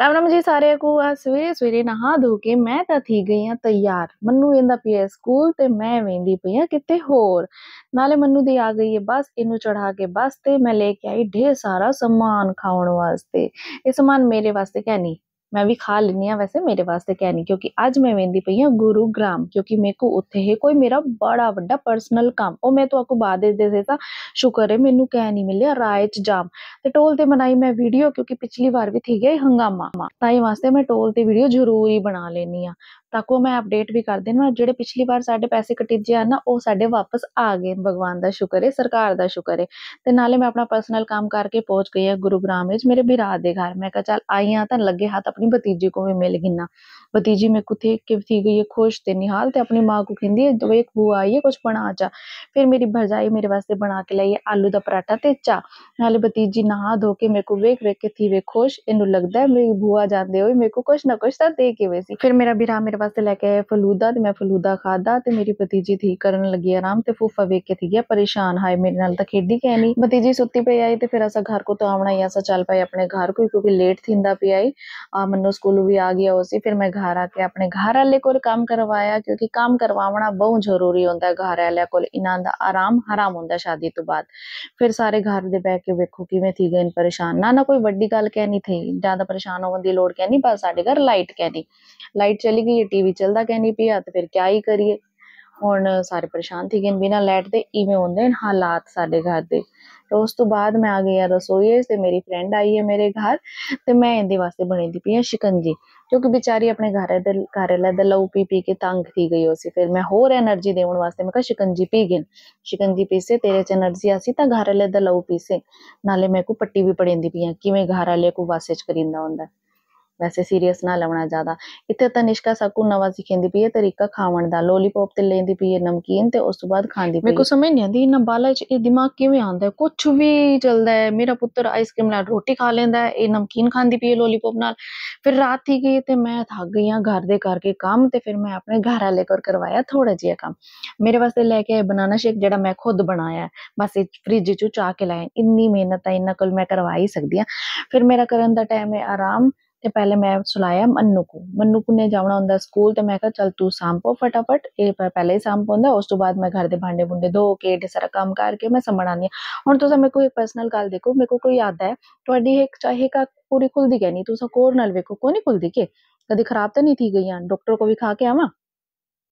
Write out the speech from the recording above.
ਰਾਮ ਜੀ રામજી સારેકુ ਆ ਸਵੇਰੇ ਸਵੇਰੇ ਨਹਾ ਧੋ ਕੇ ਮੈਂ ਤਾਂ ਥੀ ਗਈ ਆ ਤਿਆਰ ਮੰਨੂ ਇਹਦਾ ਪੀ ਸਕੂਲ ਤੇ ਮੈਂ ਵੇਂਦੀ ਪਈ ਆ ਕਿਤੇ ਹੋਰ ਨਾਲੇ ਮੰਨੂ ਦੀ ਆ ਗਈ ਹੈ ਬਸ ਇਹਨੂੰ ਚੜਾ ਕੇ ਬਸ ਤੇ ਮੈਂ ਲੈ ਕੇ ਆਈ ਢੇਰ ਸਾਰਾ ਸਮਾਨ ਖਾਉਣ ਵਾਸਤੇ ਇਹ ਸਮਾਨ ਮੇਰੇ ਵਾਸਤੇ ਕਹਿ ਨਹੀਂ ਮੈਂ ਵੀ ਖਾ ਲੈਣੀ ਆ ਵੈਸੇ ਮੇਰੇ ਵਾਸਤੇ ਕਹਿ ਨਹੀਂ ਕਿਉਂਕਿ ਅੱਜ ਮੈਂ ਵੇਂਦੀ ਪਈ ਆ ਗੁਰੂਗ੍ਰਾਮ ਕਿਉਂਕਿ ਮੇਰੇ ਕੋ ਉੱਥੇ ਹੈ ਕੋਈ ਮੇਰਾ ਬੜਾ ਵੱਡਾ ਪਰਸਨਲ ਕੰਮ ਉਹ ਮੈਂ ਤੋ ਤੁਹਾਨੂੰ ਬਾਅਦ ਦੇ ਦੇ ਤਾਂ ਸ਼ੁਕਰ ਹੈ ਮੈਨੂੰ ਕਹਿ ਨਹੀਂ ਮਿਲਿਆ ਰਾਇਚ ਜਾਮ ਤੇ ਟੋਲ ਤੇ ਬਣਾਈ ਮੈਂ ਵੀਡੀਓ ਕਿਉਂਕਿ ਪਿਛਲੀ ਵਾਰ ਵੀ ਥੀ ਗਈ ਹੰਗਾਮਾ ਤਾਂ ਇਹ ਵਾਸਤੇ ਮੈਂ ਟੋਲ ਤੇ ਵੀਡੀਓ ਜ਼ਰੂਰੀ ਬਣਾ ਲੈਣੀ ਆ ਤਾਂ ਕੋ ਮੈਂ ਅਪਡੇਟ ਵੀ ਕਰ ਦੇਣਾ ਜਿਹੜੇ ਪਿਛਲੀ ਵਾਰ ਸਾਡੇ ਪੈਸੇ ਕਟਿਜੇ ਆ ਨਾ ਉਹ ਸਾਡੇ ਵਾਪਸ ਆ ਗਏ ਭਗਵਾਨ ਦਾ ਸ਼ੁਕਰ ਹੈ ਸਰਕਾਰ ਦਾ ਸ਼ੁਕਰ ਹੈ ਤੇ ਨਾਲੇ ਮੈਂ ਆਪਣਾ ਪਰਸਨਲ ਕੰਮ ਕਰਕੇ ਪਹੁੰਚ ਗਈ ਆ ਗੁਰੂਗ੍ਰਾਮ ਵਿੱਚ ਮੇਰੇ ਬਿਰਾ ਦੇ ਘਰ ਮੈਂ ਕਿਹਾ ਚੱਲ ਆਈ ਆ ਤਾਂ ਲੱਗੇ ਹੱਥ अपनी भतीजी को भी मिल गिना भतीजी मेरे को थे कि थी गई है खुश थे निहाल ते अपनी माँ को कहती है तो एक बुआ आई है कुछ बना जा फिर मेरी भरजाई मेरे वास्ते बना के लाई है आलू का पराठा ते चा नाले भतीजी नहा धो के मेरे को वेख वेख के थी वे खुश इन लगता है मेरी बुआ जाते हुए मेरे को कुछ ना कुछ तो दे के वे सी फिर मेरा बिरा मेरे वास्ते लैके आया फलूदा तो मैं फलूदा खादा तो मेरी भतीजी थी करन लगी आराम ते फूफा वेख के थी गया परेशान हाए मेरे नाल तो खेडी कह नहीं भतीजी सुती पे आई तो फिर असा घर को तो आवना ही असा चल पाए अपने घर को क्योंकि लेट थी पे आई ਵੀ ਆ ਗਿਆ आ ਸੀ ਫਿਰ ਮੈਂ ਘਰ ਆ ਕੇ ਆਪਣੇ ਘਰ ਵਾਲੇ ਕੋਲ ਕੰਮ ਕਰਵਾਇਆ ਕਿਉਂਕਿ ਕੰਮ ਕਰਵਾਉਣਾ ਬਹੁਤ ਜ਼ਰੂਰੀ ਹੁੰਦਾ ਘਰ ਵਾਲਿਆਂ ਕੋਲ ਇਹਨਾਂ ਦਾ ਆਰਾਮ ਹਰਾਮ ਹੁੰਦਾ ਸ਼ਾਦੀ ਤੋਂ ਬਾਅਦ ਫਿਰ ਸਾਰੇ ਘਰ ਦੇ ਬੈ ਕੇ ਵੇਖੋ ਕਿਵੇਂ ਥੀ ਗਏ ਪਰੇਸ਼ਾਨ ਨਾ ਨਾ ਕੋਈ ਵੱਡੀ ਗੱਲ ਕਹਿਣੀ ਥੀ ਜ਼ਿਆਦਾ ਪਰੇਸ਼ਾਨ ਹੋਣ ਦੀ ਲੋੜ ਕਹਿਣੀ ਪਰ ਸਾਡੇ ਘਰ ਲਾਈਟ ਕਹਿਣੀ ਲਾਈਟ ਚਲੀ ਗਈ ਟੀਵੀ ਚੱਲਦਾ ਕਹਿਣੀ ਪਿਆ ਤੇ ਫਿਰ ਕਿਆ ਹੀ ਕਰੀਏ ਹੁਣ ਸਾਰੇ ਪਰੇਸ਼ਾਨ ਸੀਗੇ ਬਿਨਾਂ ਲਾਈਟ ਦੇ ਇਵੇਂ ਹੁੰਦੇ ਨੇ ਹਾਲਾਤ ਸਾਡੇ ਘਰ ਦੇ ਤੇ ਉਸ ਤੋਂ ਬਾਅਦ ਮੈਂ ਆ ਗਈ ਆ ਰਸੋਈਏ ਤੇ ਮੇਰੀ ਫਰੈਂਡ ਆਈ ਹੈ ਮੇਰੇ ਘਰ ਤੇ ਮੈਂ ਇਹਦੇ ਵਾਸਤੇ ਬਣਾਉਂਦੀ ਪਈ ਆ ਸ਼ਿਕੰਜੀ ਕਿਉਂਕਿ ਵਿਚਾਰੀ ਆਪਣੇ ਘਰ ਦੇ ਘਰੇ ਲੈ ਦਾ ਲਹੂ ਪੀ ਪੀ ਕੇ ਤੰਗ ਥੀ ਗਈ ਹੋਸੀ ਫਿਰ ਮੈਂ ਹੋਰ એનર્ਜੀ ਦੇਣ ਵਾਸਤੇ ਮੈਂ ਕਿਹਾ ਸ਼ਿਕੰਜੀ ਪੀ ਗਿਨ ਸ਼ਿਕੰਜੀ ਪੀਸੇ ਤੇਰੇ ਚ એનર્ਜੀ ਆਸੀ ਤਾਂ ਘਰ ਲੈ ਦਾ ਪੀ ਪੀਸੇ ਨਾਲੇ ਮੈਂ ਕੋ ਪੱਟੀ ਵੀ ਪੜੇਂਦੀ ਪਈ ਆ ਕਿਵੇਂ ਘਰ ਵਾਲੇ ਕੋ ਵਾਸੇਜ ਕਰਿੰਦਾ ਹੁੰਦਾ ਵੈਸੇ ਸੀਰੀਅਸ ਨਾ ਲਵਣਾ ਜ਼ਿਆਦਾ ਇੱਥੇ ਤਾਂ ਤਨਿਸ਼ਕਾ ਸਾਕੂ ਨਵਾਂ ਖੇਂਦੀ ਪਈ ਹੈ ਤਰੀਕਾ ਖਾਵਣ ਦਾ ਲੋਲੀਪੌਪ ਤੇ ਲੈਂਦੀ ਪਈ ਹੈ ਨਮਕੀਨ ਤੇ ਉਸ ਤੋਂ ਬਾਅਦ ਖਾਂਦੀ ਪਈ ਮੈਨੂੰ ਸਮਝ ਨਹੀਂ ਆਉਂਦੀ ਇਹਨਾਂ ਬਾਲਾ 'ਚ ਇਹ ਦਿਮਾਗ ਕਿਵੇਂ ਆਉਂਦਾ ਕੁਝ ਵੀ ਚੱਲਦਾ ਹੈ ਮੇਰਾ ਪੁੱਤਰ ਆਈਸਕ੍ਰੀਮ ਨਾਲ ਰੋਟੀ ਖਾ ਲੈਂਦਾ ਹੈ ਇਹ ਨਮਕੀਨ ਖਾਂਦੀ ਪਈ ਹੈ ਲੋਲੀਪੌਪ ਨਾਲ ਫਿਰ ਰਾਤ ਹੀ ਗਈ ਤੇ ਮੈਂ ਥੱਕ ਗਈ ਆ ਘਰ ਦੇ ਕਰਕੇ ਕੰਮ ਤੇ ਫਿਰ ਮੈਂ ਆਪਣੇ ਘਰ ਵਾਲੇ ਕੋਲ ਕਰਵਾਇਆ ਥੋੜਾ ਜਿਹਾ ਕੰਮ ਮੇਰੇ ਵਾਸਤੇ ਲੈ ਕੇ ਆਏ ਬਨਾਨਾ ਸ਼ੇਕ ਜਿਹੜਾ ਮੈਂ ਖੁਦ ਬਣਾਇਆ ਬਸ ਇਹ ਫ੍ਰਿਜ 'ਚੋਂ ਚਾਹ ਕੇ ਲਾਇਆ ਇੰਨੀ ਮਿਹਨਤ ਆ ਇਹਨਾਂ ਕੋਲ ਮੈਂ ਕਰਵਾ ਹੀ ਸਕਦੀ ਆ ਫਿਰ ਮੇਰਾ ਕਰਨ ਦਾ ਟਾਈਮ ਹੈ ਆਰਾਮ ਤੇ ਪਹਿਲੇ ਮੈਂ ਸੁਲਾਇਆ ਮੰਨੂ ਕੋ ਮੰਨੂ ਕੋ ਨੇ ਜਾਣਾ ਹੁੰਦਾ ਸਕੂਲ ਤੇ ਮੈਂ ਕਿਹਾ ਚਲ ਤੂੰ ਸੰਭੋ ਫਟਾਫਟ ਇਹ ਪਹਿਲੇ ਹੀ ਸੰਭ ਹੁੰਦਾ ਉਸ ਤੋਂ ਬਾਅਦ ਮੈਂ ਘਰ ਦੇ ਭਾਂਡੇ ਭੁੰਡੇ ਧੋ ਕੇ ਢੇ ਸਾਰਾ ਕੰਮ ਕਰਕੇ ਮੈਂ ਸੰਭਣਾਨੀ ਹੁਣ ਤੁਸੀਂ ਮੇਰੇ ਕੋਈ ਪਰਸਨਲ ਗੱਲ ਦੇਖੋ ਮੇਰੇ ਕੋ ਕੋਈ ਆਦਾ ਹੈ ਤੁਹਾਡੀ ਇੱਕ ਚਾਹੇ ਕਾ ਪੂਰੀ ਖੁੱਲਦੀ ਗਈ ਨਹੀਂ ਤੁਸੀਂ ਕੋਰ ਨਾਲ ਵੇਖੋ ਕੋਣੀ ਖੁੱਲਦੀ ਕਿ ਕਦੀ ਖਰਾਬ ਤਾਂ ਨਹੀਂ ਥੀ ਗਈਆਂ ਡਾਕਟਰ ਕੋ ਵੀ ਖਾ ਕੇ ਆਵਾਂ